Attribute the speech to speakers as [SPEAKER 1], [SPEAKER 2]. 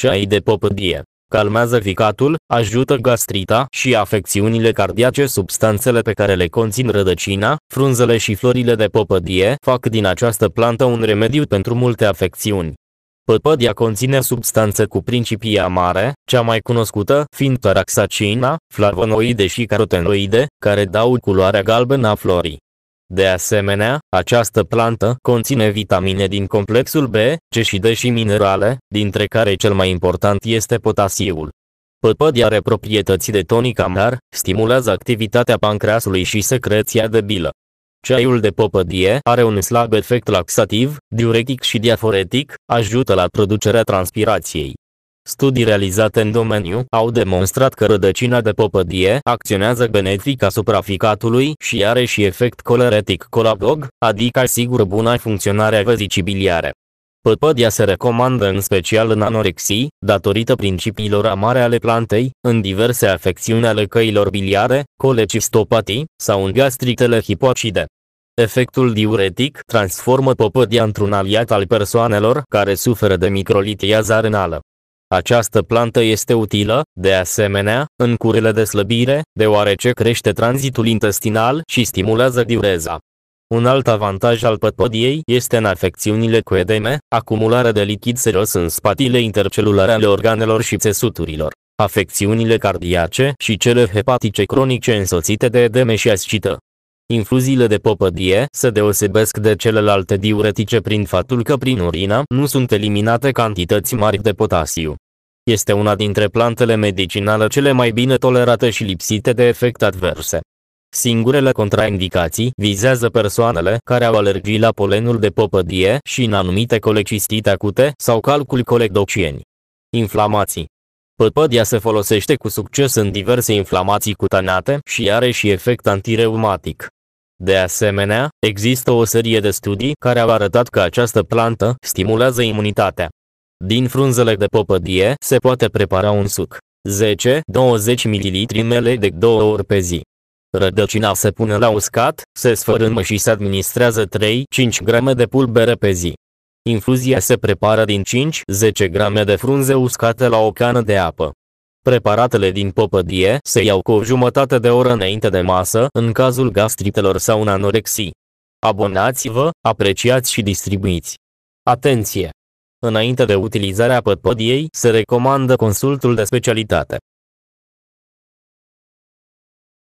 [SPEAKER 1] Ceai de popădie. Calmează ficatul, ajută gastrita și afecțiunile cardiace. Substanțele pe care le conțin rădăcina, frunzele și florile de popădie fac din această plantă un remediu pentru multe afecțiuni. Păpădia conține substanțe cu principii amare, cea mai cunoscută fiind taraxacina, flavonoide și carotenoide, care dau culoarea galbenă a florii. De asemenea, această plantă conține vitamine din complexul B, C și minerale, dintre care cel mai important este potasiul. Păpădia are proprietăți de tonic amar, stimulează activitatea pancreasului și secreția de bilă. Ceaiul de păpădie are un slab efect laxativ, diuretic și diaforetic, ajută la producerea transpirației. Studii realizate în domeniu au demonstrat că rădăcina de popădie acționează benefic asupra ficatului și are și efect coleretic colabog, adică asigură buna funcționare a vezicii biliare. Păpădia se recomandă în special în anorexii, datorită principiilor amare ale plantei, în diverse afecțiuni ale căilor biliare, colecistopatii sau în gastritele hipoacide. Efectul diuretic transformă păpădia într-un aliat al persoanelor care suferă de microlitiază renală. Această plantă este utilă, de asemenea, în curile de slăbire, deoarece crește tranzitul intestinal și stimulează diureza. Un alt avantaj al pătpădiei este în afecțiunile cu edeme, acumularea de lichid serios în spatile intercelulare ale organelor și țesuturilor, afecțiunile cardiace și cele hepatice cronice însoțite de edeme și ascită. Infuziile de popădie se deosebesc de celelalte diuretice prin faptul că prin urină nu sunt eliminate cantități mari de potasiu. Este una dintre plantele medicinale cele mai bine tolerate și lipsite de efecte adverse. Singurele contraindicații vizează persoanele care au alergii la polenul de popădie și în anumite colecistite acute sau calculi colecdocieni. Inflamații Păpădia se folosește cu succes în diverse inflamații cutanate și are și efect antireumatic. De asemenea, există o serie de studii care au arătat că această plantă stimulează imunitatea. Din frunzele de popădie se poate prepara un suc. 10-20 ml mele de două ori pe zi. Rădăcina se pune la uscat, se sfărâmă și se administrează 3-5 grame de pulbere pe zi. Infuzia se prepară din 5-10 grame de frunze uscate la o cană de apă. Preparatele din popădie se iau cu o jumătate de oră înainte de masă în cazul gastritelor sau în anorexii. Abonați-vă, apreciați și distribuiți. Atenție! Înainte de utilizarea păpădiei se recomandă consultul de specialitate.